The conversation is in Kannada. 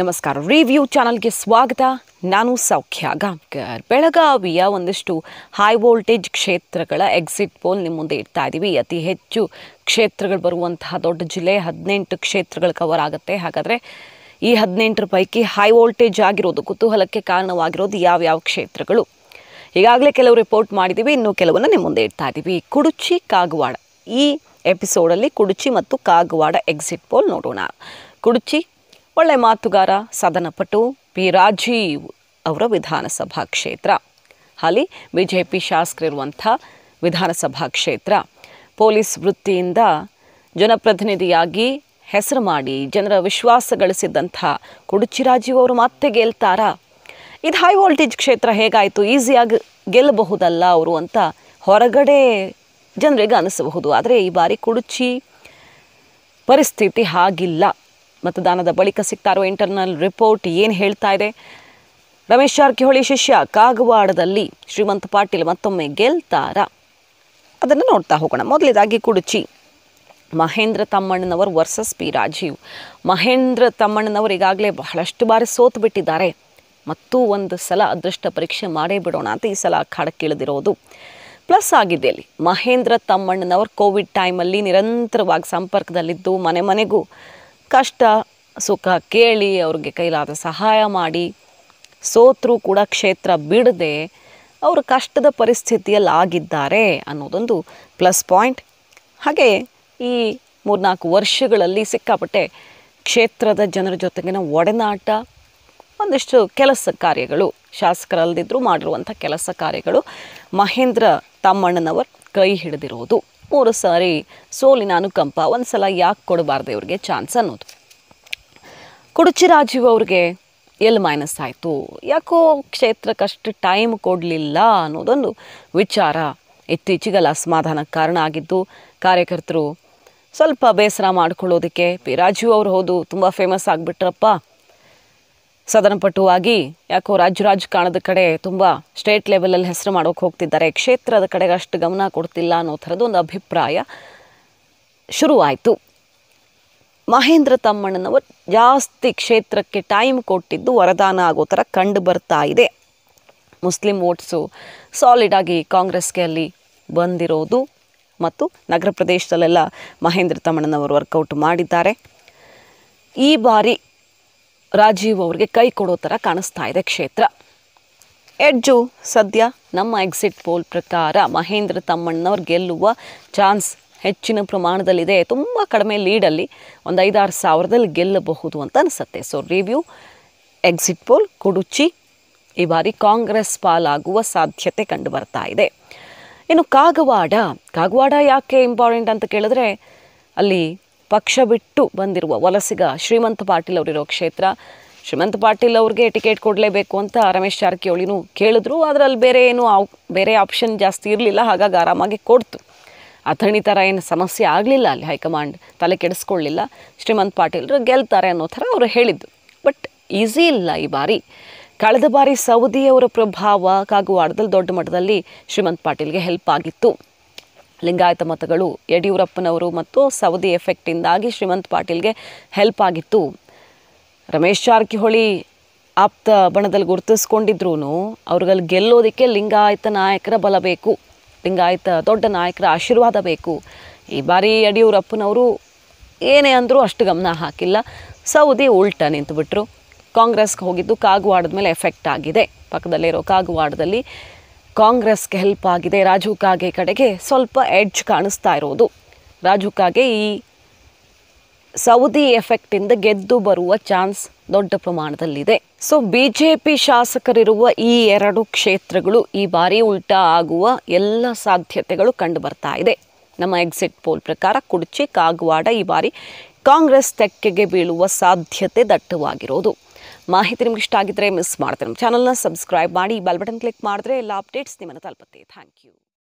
ನಮಸ್ಕಾರ ರಿವ್ಯೂ ಚಾನಲ್ಗೆ ಸ್ವಾಗತ ನಾನು ಸೌಖ್ಯ ಗಾಂವ್ಕರ್ ಬೆಳಗಾವಿಯ ಒಂದಿಷ್ಟು ಹೈ ವೋಲ್ಟೇಜ್ ಕ್ಷೇತ್ರಗಳ ಎಕ್ಸಿಟ್ ಪೋಲ್ ನಿಮ್ಮ ಮುಂದೆ ಇಡ್ತಾ ಇದ್ದೀವಿ ಅತಿ ಹೆಚ್ಚು ಕ್ಷೇತ್ರಗಳು ಬರುವಂತಹ ದೊಡ್ಡ ಜಿಲ್ಲೆ ಹದಿನೆಂಟು ಕ್ಷೇತ್ರಗಳು ಕವರ್ ಆಗುತ್ತೆ ಹಾಗಾದರೆ ಈ ಹದಿನೆಂಟರ ಪೈಕಿ ಹೈ ವೋಲ್ಟೇಜ್ ಆಗಿರೋದು ಕುತೂಹಲಕ್ಕೆ ಕಾರಣವಾಗಿರೋದು ಯಾವ್ಯಾವ ಕ್ಷೇತ್ರಗಳು ಈಗಾಗಲೇ ಕೆಲವು ರಿಪೋರ್ಟ್ ಮಾಡಿದ್ದೀವಿ ಇನ್ನು ಕೆಲವನ್ನು ನಿಮ್ಮ ಮುಂದೆ ಇಡ್ತಾ ಇದ್ದೀವಿ ಕುಡುಚಿ ಕಾಗವಾಡ ಈ ಎಪಿಸೋಡಲ್ಲಿ ಕುಡುಚಿ ಮತ್ತು ಕಾಗವಾಡ ಎಕ್ಸಿಟ್ ಪೋಲ್ ನೋಡೋಣ ಕುಡುಚಿ ಒಳ್ಳೆ ಮಾತುಗಾರ ಸದನಪಟು ಪಿ ರಾಜೀವ್ ಅವರ ವಿಧಾನಸಭಾ ಕ್ಷೇತ್ರ ಹಾಲಿ ಬಿಜೆಪಿ ಶಾಸಕರಿರುವಂಥ ವಿಧಾನಸಭಾ ಕ್ಷೇತ್ರ ಪೊಲೀಸ್ ವೃತ್ತಿಯಿಂದ ಜನಪ್ರತಿನಿಧಿಯಾಗಿ ಹೆಸರು ಮಾಡಿ ಜನರ ವಿಶ್ವಾಸ ಗಳಿಸಿದ್ದಂಥ ಕುಡುಚಿ ರಾಜೀವ್ ಅವರು ಮತ್ತೆ ಗೆಲ್ತಾರಾ ಇದು ಹೈ ವೋಲ್ಟೇಜ್ ಕ್ಷೇತ್ರ ಹೇಗಾಯಿತು ಈಸಿಯಾಗಿ ಗೆಲ್ಲಬಹುದಲ್ಲ ಅವರು ಅಂತ ಹೊರಗಡೆ ಜನರಿಗೆ ಅನಿಸಬಹುದು ಆದರೆ ಈ ಬಾರಿ ಕುಡುಚಿ ಪರಿಸ್ಥಿತಿ ಹಾಗಿಲ್ಲ ಮತದಾನದ ಬಳಿಕ ಸಿಗ್ತಾರೋ ಇಂಟರ್ನಲ್ ರಿಪೋರ್ಟ್ ಏನು ಹೇಳ್ತಾ ಇದೆ ರಮೇಶ್ ಜಾರಕಿಹೊಳಿ ಶಿಷ್ಯ ಕಾಗವಾಡದಲ್ಲಿ ಶ್ರೀಮಂತ ಪಾಟೀಲ್ ಮತ್ತೊಮ್ಮೆ ಗೆಲ್ತಾರ ಅದನ್ನು ನೋಡ್ತಾ ಹೋಗೋಣ ಮೊದಲೇದಾಗಿ ಕುಡುಚಿ ಮಹೇಂದ್ರ ತಮ್ಮಣ್ಣನವರು ವರ್ಸಸ್ ಪಿ ರಾಜೀವ್ ಮಹೇಂದ್ರ ತಮ್ಮಣ್ಣನವರು ಈಗಾಗಲೇ ಬಹಳಷ್ಟು ಬಾರಿ ಸೋತು ಬಿಟ್ಟಿದ್ದಾರೆ ಮತ್ತೂ ಒಂದು ಸಲ ಅದೃಷ್ಟ ಪರೀಕ್ಷೆ ಮಾಡೇ ಬಿಡೋಣ ಅಂತ ಈ ಸಲ ಅಖಾಡಕ್ಕಿಳಿದಿರೋದು ಪ್ಲಸ್ ಆಗಿದೆ ಅಲ್ಲಿ ಮಹೇಂದ್ರ ತಮ್ಮಣ್ಣನವರು ಕೋವಿಡ್ ಟೈಮಲ್ಲಿ ನಿರಂತರವಾಗಿ ಸಂಪರ್ಕದಲ್ಲಿದ್ದು ಮನೆ ಮನೆಗೂ ಕಷ್ಟ ಸುಖ ಕೇಳಿ ಅವ್ರಿಗೆ ಕೈಲಾದ ಸಹಾಯ ಮಾಡಿ ಸೋತ್ರೂ ಕೂಡ ಕ್ಷೇತ್ರ ಬಿಡದೆ ಅವರು ಕಷ್ಟದ ಪರಿಸ್ಥಿತಿಯಲ್ಲಿ ಆಗಿದ್ದಾರೆ ಅನ್ನೋದೊಂದು ಪ್ಲಸ್ ಪಾಯಿಂಟ್ ಹಾಗೆ ಈ ಮೂರ್ನಾಲ್ಕು ವರ್ಷಗಳಲ್ಲಿ ಸಿಕ್ಕಾಪಟ್ಟೆ ಕ್ಷೇತ್ರದ ಜನರ ಜೊತೆಗಿನ ಒಡನಾಟ ಒಂದಿಷ್ಟು ಕೆಲಸ ಕಾರ್ಯಗಳು ಶಾಸಕರಲ್ಲದಿದ್ದರೂ ಮಾಡಿರುವಂಥ ಕೆಲಸ ಕಾರ್ಯಗಳು ಮಹೇಂದ್ರ ತಮ್ಮಣ್ಣನವರು ಕೈ ಹಿಡಿದಿರುವುದು ಮೂರು ಸಾರಿ ಸೋಲಿನ ಅನುಕಂಪ ಒಂದು ಸಲ ಯಾಕೆ ಕೊಡಬಾರ್ದು ಇವ್ರಿಗೆ ಚಾನ್ಸ್ ಅನ್ನೋದು ಕುಡುಚಿ ರಾಜೀವ್ ಅವ್ರಿಗೆ ಎಲ್ಲಿ ಮೈನಸ್ ಆಯಿತು ಯಾಕೋ ಅಷ್ಟು ಟೈಮ್ ಕೊಡಲಿಲ್ಲ ಅನ್ನೋದೊಂದು ವಿಚಾರ ಇತ್ತೀಚೆಗೆಲ್ಲ ಅಸಮಾಧಾನಕ್ಕೆ ಕಾರಣ ಆಗಿದ್ದು ಕಾರ್ಯಕರ್ತರು ಸ್ವಲ್ಪ ಬೇಸರ ಮಾಡ್ಕೊಳ್ಳೋದಕ್ಕೆ ಪಿ ರಾಜೀವ್ ಅವರು ಹೌದು ತುಂಬ ಫೇಮಸ್ ಆಗಿಬಿಟ್ರಪ್ಪ ಸದನಪಟುವಾಗಿ ಯಾಕೋ ರಾಜ್ಯ ರಾಜಕಾರಣದ ಕಡೆ ತುಂಬ ಸ್ಟೇಟ್ ಲೆವೆಲಲ್ಲಿ ಹೆಸರು ಮಾಡೋಕೆ ಹೋಗ್ತಿದ್ದಾರೆ ಕ್ಷೇತ್ರದ ಕಡೆಗೆ ಅಷ್ಟು ಗಮನ ಕೊಡ್ತಿಲ್ಲ ಅನ್ನೋ ಥರದ್ದು ಒಂದು ಅಭಿಪ್ರಾಯ ಶುರುವಾಯಿತು ಮಹೇಂದ್ರ ತಮ್ಮಣ್ಣನವರು ಜಾಸ್ತಿ ಕ್ಷೇತ್ರಕ್ಕೆ ಟೈಮ್ ಕೊಟ್ಟಿದ್ದು ವರದಾನ ಆಗೋ ಥರ ಕಂಡು ಬರ್ತಾ ಇದೆ ಮುಸ್ಲಿಂ ವೋಟ್ಸು ಸಾಲಿಡಾಗಿ ಕಾಂಗ್ರೆಸ್ಗೆ ಅಲ್ಲಿ ಬಂದಿರೋದು ಮತ್ತು ನಗರ ಪ್ರದೇಶದಲ್ಲೆಲ್ಲ ಮಹೇಂದ್ರ ತಮ್ಮಣ್ಣನವರು ವರ್ಕೌಟ್ ಮಾಡಿದ್ದಾರೆ ಈ ಬಾರಿ ರಾಜೀವ್ ಅವ್ರಿಗೆ ಕೈ ಕೊಡೋ ಥರ ಕಾಣಿಸ್ತಾ ಇದೆ ಕ್ಷೇತ್ರ ಹೆಡ್ಜು ಸದ್ಯ ನಮ್ಮ ಎಕ್ಸಿಟ್ ಪೋಲ್ ಪ್ರಕಾರ ಮಹೇಂದ್ರ ತಮ್ಮಣ್ಣವ್ರು ಗೆಲ್ಲುವ ಚಾನ್ಸ್ ಹೆಚ್ಚಿನ ಪ್ರಮಾಣದಲ್ಲಿದೆ ತುಂಬ ಕಡಿಮೆ ಲೀಡಲ್ಲಿ ಒಂದು ಐದಾರು ಸಾವಿರದಲ್ಲಿ ಗೆಲ್ಲಬಹುದು ಅಂತ ಅನಿಸುತ್ತೆ so review exit poll Kudachi ಈ ಬಾರಿ ಕಾಂಗ್ರೆಸ್ ಪಾಲಾಗುವ ಸಾಧ್ಯತೆ ಕಂಡು ಬರ್ತಾ ಇದೆ ಇನ್ನು ಕಾಗವಾಡ ಕಾಗವಾಡ ಯಾಕೆ ಇಂಪಾರ್ಟೆಂಟ್ ಅಂತ ಕೇಳಿದ್ರೆ ಅಲ್ಲಿ ಪಕ್ಷ ಬಿಟ್ಟು ಬಂದಿರುವ ವಲಸಿಗ ಶ್ರೀಮಂತ ಪಾಟೀಲ್ ಅವರಿರೋ ಕ್ಷೇತ್ರ ಶ್ರೀಮಂತ ಪಾಟೀಲ್ ಅವ್ರಿಗೆ ಟಿಕೆಟ್ ಕೊಡಲೇಬೇಕು ಅಂತ ರಮೇಶ್ ಜಾರಕಿಹೊಳಿನೂ ಕೇಳಿದ್ರು ಅದರಲ್ಲಿ ಅಲ್ಲಿ ಬೇರೆ ಏನು ಬೇರೆ ಆಪ್ಷನ್ ಜಾಸ್ತಿ ಇರಲಿಲ್ಲ ಹಾಗಾಗಿ ಆರಾಮಾಗಿ ಕೊಡ್ತು ಅಥಣಿ ಥರ ಏನು ಸಮಸ್ಯೆ ಆಗಲಿಲ್ಲ ಅಲ್ಲಿ ಹೈಕಮಾಂಡ್ ತಲೆ ಕೆಡಿಸ್ಕೊಳ್ಳಿಲ್ಲ ಶ್ರೀಮಂತ್ ಪಾಟೀಲ್ರು ಗೆಲ್ತಾರೆ ಅನ್ನೋ ಥರ ಅವರು ಹೇಳಿದ್ದು ಬಟ್ ಈಸಿ ಇಲ್ಲ ಈ ಬಾರಿ ಕಳೆದ ಬಾರಿ ಸೌದಿಯವರ ಪ್ರಭಾವ ಕಾಗುವಾಡದಲ್ಲಿ ದೊಡ್ಡ ಮಟ್ಟದಲ್ಲಿ ಶ್ರೀಮಂತ್ ಪಾಟೀಲ್ಗೆ ಹೆಲ್ಪ್ ಆಗಿತ್ತು ಲಿಂಗಾಯತ ಮತಗಳು ಯಡಿಯೂರಪ್ಪನವರು ಮತ್ತು ಸೌದಿ ಎಫೆಕ್ಟಿಂದಾಗಿ ಶ್ರೀಮಂತ್ ಪಾಟೀಲ್ಗೆ ಹೆಲ್ಪ್ ಆಗಿತ್ತು ರಮೇಶ್ ಜಾರಕಿಹೊಳಿ ಆಪ್ತ ಬಣದಲ್ಲಿ ಗುರುತಿಸ್ಕೊಂಡಿದ್ರು ಅವ್ರಿಗಲ್ಲಿ ಗೆಲ್ಲೋದಕ್ಕೆ ಲಿಂಗಾಯತ ನಾಯಕರ ಬಲ ಬೇಕು ಲಿಂಗಾಯತ ದೊಡ್ಡ ನಾಯಕರ ಆಶೀರ್ವಾದ ಬೇಕು ಈ ಬಾರಿ ಯಡಿಯೂರಪ್ಪನವರು ಏನೇ ಅಂದರೂ ಅಷ್ಟು ಗಮನ ಹಾಕಿಲ್ಲ ಸೌದಿ ಉಲ್ಟ ನಿಂತುಬಿಟ್ರು ಕಾಂಗ್ರೆಸ್ಗೆ ಹೋಗಿದ್ದು ಕಾಗವಾಡದ ಮೇಲೆ ಎಫೆಕ್ಟ್ ಆಗಿದೆ ಪಕ್ಕದಲ್ಲಿರೋ ಕಾಗುವಾಡದಲ್ಲಿ ಕಾಂಗ್ರೆಸ್ಗೆ ಹೆಲ್ಪ್ ಆಗಿದೆ ರಾಜು ಕಾಗೆ ಕಡೆಗೆ ಸ್ವಲ್ಪ ಎಡ್ಜ್ ಕಾಣಿಸ್ತಾ ಇರೋದು ರಾಜು ಕಾಗೆ ಈ ಸೌದಿ ಎಫೆಕ್ಟಿಂದ ಗೆದ್ದು ಬರುವ ಚಾನ್ಸ್ ದೊಡ್ಡ ಪ್ರಮಾಣದಲ್ಲಿದೆ ಸೊ ಬಿ ಜೆ ಪಿ ಶಾಸಕರಿರುವ ಈ ಎರಡು ಕ್ಷೇತ್ರಗಳು ಈ ಬಾರಿ ಉಲ್ಟಾ ಆಗುವ ಎಲ್ಲ ಸಾಧ್ಯತೆಗಳು ಕಂಡು ಬರ್ತಾ ಇದೆ ನಮ್ಮ ಎಕ್ಸಿಟ್ ಪೋಲ್ ಪ್ರಕಾರ ಕುಡ್ಚಿ ಕಾಗವಾಡ ಈ ಬಾರಿ ಕಾಂಗ್ರೆಸ್ ತೆಕ್ಕೆಗೆ ಬೀಳುವ ಸಾಧ್ಯತೆ ದಟ್ಟವಾಗಿರೋದು ಮಾಹಿತಿ ನಿಮ್ಗೆ ಇಷ್ಟ ಆಗಿದ್ರೆ ಮಿಸ್ ಮಾಡ್ತೀನಿ ನಮ್ಮ ಚಾನಲ್ನ ಸಬ್ಸ್ಕ್ರೈಬ್ ಮಾಡಿ ಬೆಲ್ ಬಟನ್ ಕ್ಲಿಕ್ ಮಾಡಿದ್ರೆ ಎಲ್ಲ ಅಪ್ಡೇಟ್ಸ್ ನಿಮ್ಮನ್ನು ತಲುಪುತ್ತೆ ಥ್ಯಾಂಕ್ ಯು